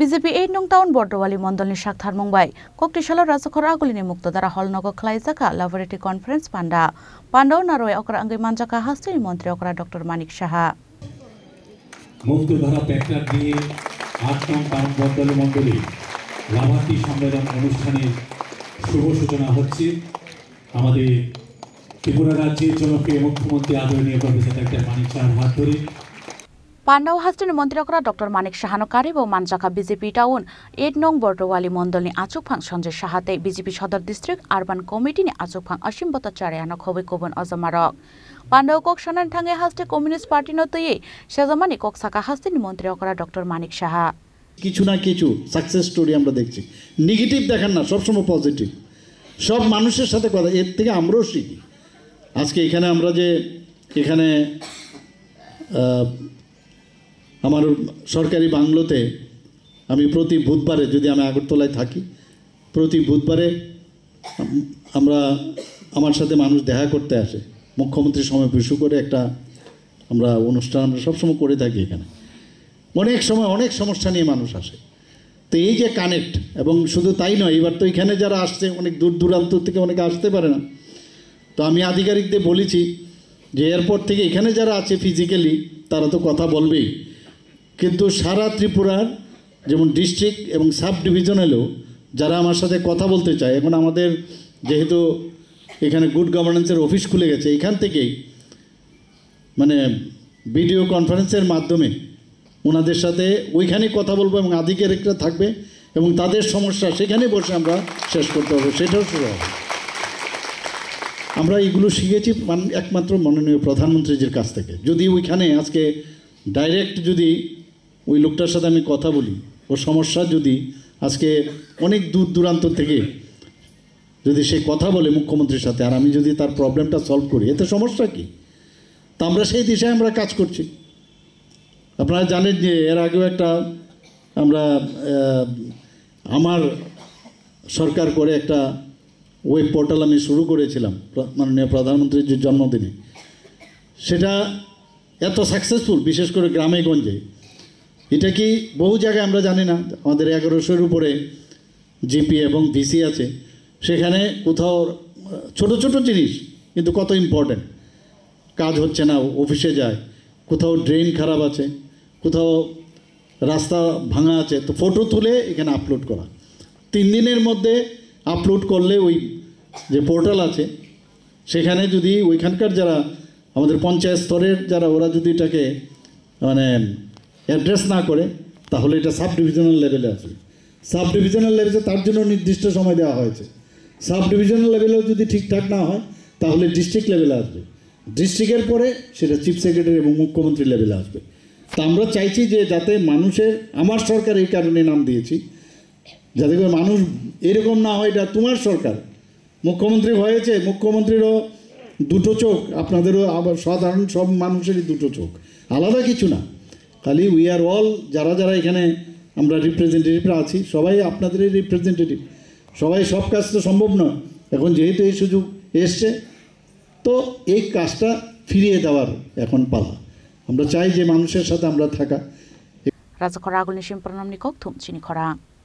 BJP এই নং town বর্ডওয়ালি মন্ডল নিশাক থার মুম্বাই ককটিশাল রাজখর আগুলিনি মুক্তদারা হলনগ জাকা লাবরেটরি কনফারেন্স পান্ডা পান্ডাও নারয় অকরা আঙ্গি মানজাকা হাস্তিনি মন্ত্রী অকরা ডক্টর মানিক সাহা মুক্তধারা প্যাকটার নিয়ে আট নং টাউন বর্ডওয়ালি মন্ডলে লাভার্থী সম্মেলন অনুষ্ঠানে শুভ সূচনা হচ্ছে আমাদের ত্রিপুরা রাজ্যের জনপ্রিয় মুখ্যমন্ত্রী আদরণীয় প্রফেসর ডাক্তার মানিক সাহার হাত ধরে পান্ডাও হাস্টেন মন্ত্রকরা ডক্টর মানিক সাহানো কারিব ও মানজাকা বিজেপি টাউন এড নং বর্ডওয়ালি মন্ডলনি ফাং সঞ্জয় সাহাতে BJP Sadar district urban committee কমিটিনি আচুকফাং অসীম আনক হবে কোবন অজমারক পান্ডাও কক সনান ঠাঙ্গে হাস্টে কমিউনিস্ট পার্টি নতয়ে সেজমানি কক সাকা হাস্টেন মন্ত্রকরা ডক্টর মানিক সাহা কিছু না কিছু সাকসেস স্টোরি আমরা দেখছি নেগেটিভ দেখেন না সবসময় পজিটিভ সব মানুষের সাথে কথা এর থেকে আমরাও শিখি আজকে এখানে আমরা যে এখানে আমার সরকারি বাংলোতে আমি প্রতি বুধবারে যদি আমি আগরতলায় থাকি প্রতি বুধবারে আমরা আমার সাথে মানুষ দেখা করতে আসে মুখ্যমন্ত্রীর সময় বিশু করে একটা আমরা অনুষ্ঠান আমরা সবসময় করে থাকি এখানে অনেক সময় অনেক সমস্যা নিয়ে মানুষ আসে তো এই যে কানেক্ট এবং শুধু তাই নয় এবার তো এখানে যারা আসছে অনেক দূর দূরান্ত থেকে অনেকে আসতে পারে না তো আমি আধিকারিকদের বলেছি যে এরপর থেকে এখানে যারা আছে ফিজিক্যালি তারা তো কথা বলবেই কিন্তু সারা ত্রিপুরার যেমন ডিস্ট্রিক্ট এবং সাব ডিভিশনেলেও যারা আমার সাথে কথা বলতে চায় এখন আমাদের যেহেতু এখানে গুড গভর্নেন্সের অফিস খুলে গেছে এখান থেকেই মানে ভিডিও কনফারেন্সের মাধ্যমে ওনাদের সাথে ওইখানে কথা বলবো এবং একটা থাকবে এবং তাদের সমস্যা সেখানে বসে আমরা শেষ করতে পারবো সেটাও শুরু হবে আমরা এগুলো শিখেছি একমাত্র মাননীয় প্রধানমন্ত্রীজির কাছ থেকে যদি ওইখানে আজকে ডাইরেক্ট যদি ওই লোকটার সাথে আমি কথা বলি ওর সমস্যা যদি আজকে অনেক দূর দূরান্ত থেকে যদি সে কথা বলে মুখ্যমন্ত্রীর সাথে আর আমি যদি তার প্রবলেমটা সলভ করি এতে সমস্যা কী তা আমরা সেই দিশায় আমরা কাজ করছি আপনারা জানেন যে এর আগেও একটা আমরা আমার সরকার করে একটা ওয়েব পোর্টাল আমি শুরু করেছিলাম মাননীয় প্রধানমন্ত্রীর যে জন্মদিনে সেটা এত সাকসেসফুল বিশেষ করে গ্রামে গঞ্জে এটা কি বহু জায়গায় আমরা জানি না আমাদের এগারোশোর উপরে জিপি এবং ভিসি আছে সেখানে কোথাও ছোট ছোট জিনিস কিন্তু কত ইম্পর্ট্যান্ট কাজ হচ্ছে না অফিসে যায় কোথাও ড্রেন খারাপ আছে কোথাও রাস্তা ভাঙা আছে তো ফটো তুলে এখানে আপলোড করা তিন দিনের মধ্যে আপলোড করলে ওই যে পোর্টাল আছে সেখানে যদি ওইখানকার যারা আমাদের পঞ্চায়েত স্তরের যারা ওরা যদি এটাকে মানে অ্যাড্রেস না করে তাহলে এটা সাব ডিভিশনাল লেভেলে আসবে সাব ডিভিশনাল লেভেলে তার জন্য নির্দিষ্ট সময় দেওয়া হয়েছে সাব ডিভিশনাল লেভেলেও যদি ঠিকঠাক না হয় তাহলে ডিস্ট্রিক্ট লেভেলে আসবে ডিস্ট্রিক্টের পরে সেটা চিফ সেক্রেটারি এবং মুখ্যমন্ত্রী লেভেলে আসবে তা আমরা চাইছি যে যাতে মানুষের আমার সরকার এই কারণে নাম দিয়েছি যাতে করে মানুষ এরকম না হয় এটা তোমার সরকার মুখ্যমন্ত্রী হয়েছে মুখ্যমন্ত্রীরও দুটো চোখ আপনাদেরও আবার সাধারণ সব মানুষেরই দুটো চোখ আলাদা কিছু না তাহলে উই আর অল যারা যারা এখানে আমরা রিপ্রেজেন্টেটিভরা আছি সবাই আপনাদেরই রিপ্রেজেন্টেটিভ সবাই সব কাজ তো সম্ভব নয় এখন যেহেতু এই সুযোগ এসছে তো এই কাজটা ফিরিয়ে দেওয়ার এখন পালা আমরা চাই যে মানুষের সাথে আমরা থাকা রাজা খরা আগুন নিশিম প্রণাম নিকক থমচিনি খরা